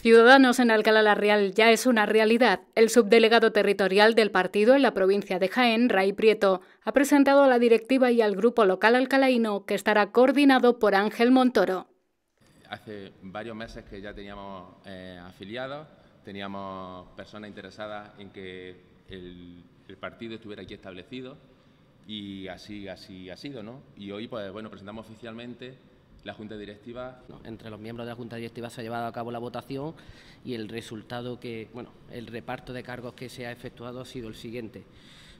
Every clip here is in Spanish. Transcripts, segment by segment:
Ciudadanos en Alcalá la Real ya es una realidad. El subdelegado territorial del partido en la provincia de Jaén, Ray Prieto, ha presentado a la directiva y al grupo local alcalaino que estará coordinado por Ángel Montoro. Hace varios meses que ya teníamos eh, afiliados, teníamos personas interesadas en que el, partido estuviera aquí establecido y así, así ha sido, ¿no? Y hoy, pues bueno, presentamos oficialmente la Junta Directiva. entre los miembros de la Junta Directiva se ha llevado a cabo la votación y el resultado que, bueno, el reparto de cargos que se ha efectuado ha sido el siguiente.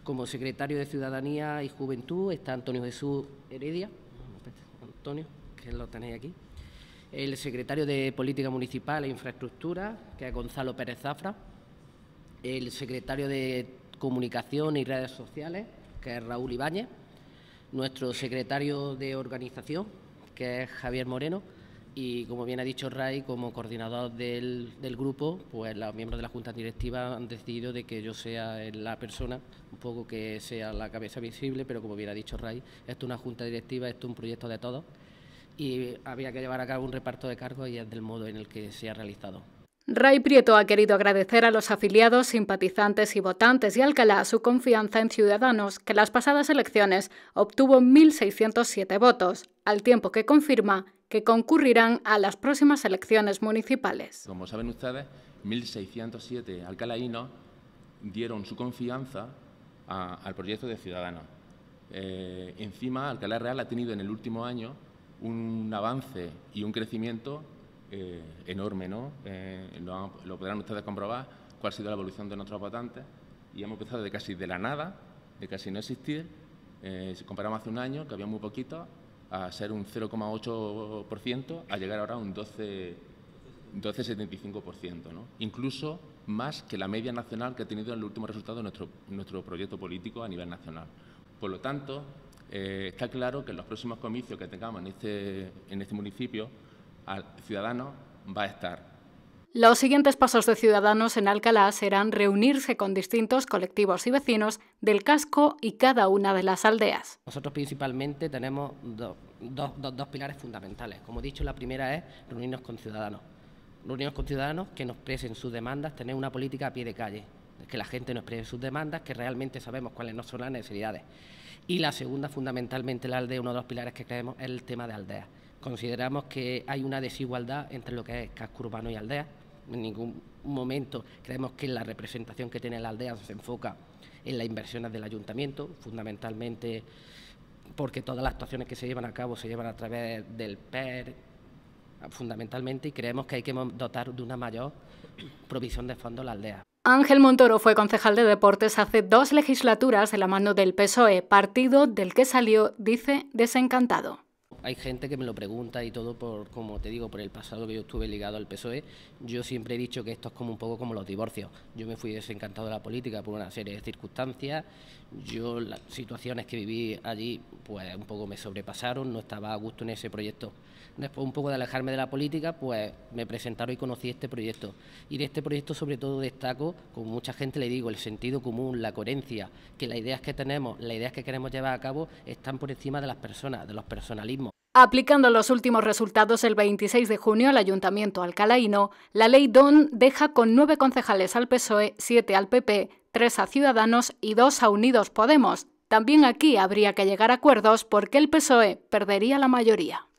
Como secretario de Ciudadanía y Juventud está Antonio Jesús Heredia. Antonio, que lo tenéis aquí. El secretario de Política Municipal e Infraestructura, que es Gonzalo Pérez Zafra. El secretario de Comunicación y Redes Sociales, que es Raúl Ibáñez. Nuestro secretario de Organización, que es Javier Moreno, y como bien ha dicho Ray, como coordinador del, grupo, pues los miembros de la Junta Directiva han decidido de que yo sea la persona, un poco que sea la cabeza visible, pero como bien ha dicho Ray, esto es una Junta Directiva, esto es un proyecto de todos y había que llevar a cabo un reparto de cargos y es del modo en el que se ha realizado. Ray Prieto ha querido agradecer a los afiliados, simpatizantes y votantes y Alcalá su confianza en Ciudadanos, que en las pasadas elecciones obtuvo 1.607 votos, al tiempo que confirma que concurrirán a las próximas elecciones municipales. Como saben ustedes, 1.607 alcalainos dieron su confianza al proyecto de Ciudadanos. Eh, encima, Alcalá Real ha tenido en el último año un avance y un crecimiento eh, enorme. ¿no? Eh, lo, podrán ustedes comprobar cuál ha sido la evolución de nuestros votantes y hemos empezado de casi de la nada, de casi no existir. Eh, si comparamos hace un año, que había muy poquito a ser un 0,8%, a llegar ahora a un 12,75%, ¿no? incluso más que la media nacional que ha tenido el último resultado de nuestro, nuestro proyecto político a nivel nacional. Por lo tanto, eh, está claro que en los próximos comicios que tengamos en este, en este municipio, al ciudadano va a estar los siguientes pasos de Ciudadanos en Alcalá serán reunirse con distintos colectivos y vecinos del casco y cada una de las aldeas. Nosotros principalmente tenemos dos, pilares fundamentales. Como he dicho, la primera es reunirnos con ciudadanos. Reunirnos con ciudadanos que nos presen sus demandas, tener una política a pie de calle, que la gente nos presen sus demandas, que realmente sabemos cuáles no son las necesidades. Y la segunda, fundamentalmente, la aldea, uno de los pilares que creemos, es el tema de aldeas. Consideramos que hay una desigualdad entre lo que es casco urbano y aldea. En ningún momento creemos que la representación que tiene la aldea se enfoca en las inversiones del ayuntamiento, fundamentalmente porque todas las actuaciones que se llevan a cabo se llevan a través del PER, fundamentalmente, y creemos que hay que dotar de una mayor provisión de fondos la aldea. Ángel Montoro fue concejal de deportes hace dos legislaturas de la mano del PSOE, partido del que salió, dice, desencantado hay gente que me lo pregunta y todo por, como te digo, por el pasado que yo estuve ligado al PSOE. Yo siempre he dicho que esto es como un poco como los divorcios. Yo me fui desencantado de la política por una serie de circunstancias. Yo las situaciones que viví allí, pues un poco me sobrepasaron, no estaba a gusto en ese proyecto. Después un poco de alejarme de la política, pues me presentaron y conocí este proyecto. Y de este proyecto sobre todo destaco, como mucha gente le digo, el sentido común, la coherencia, que las ideas que tenemos, las ideas que queremos llevar a cabo están por encima de las personas, de los personalismos Aplicando los últimos resultados el 26 de junio al Ayuntamiento alcalaino, la ley DON deja con nueve concejales al PSOE, siete al PP, tres a Ciudadanos y dos a Unidos Podemos. También aquí habría que llegar a acuerdos porque el PSOE perdería la mayoría.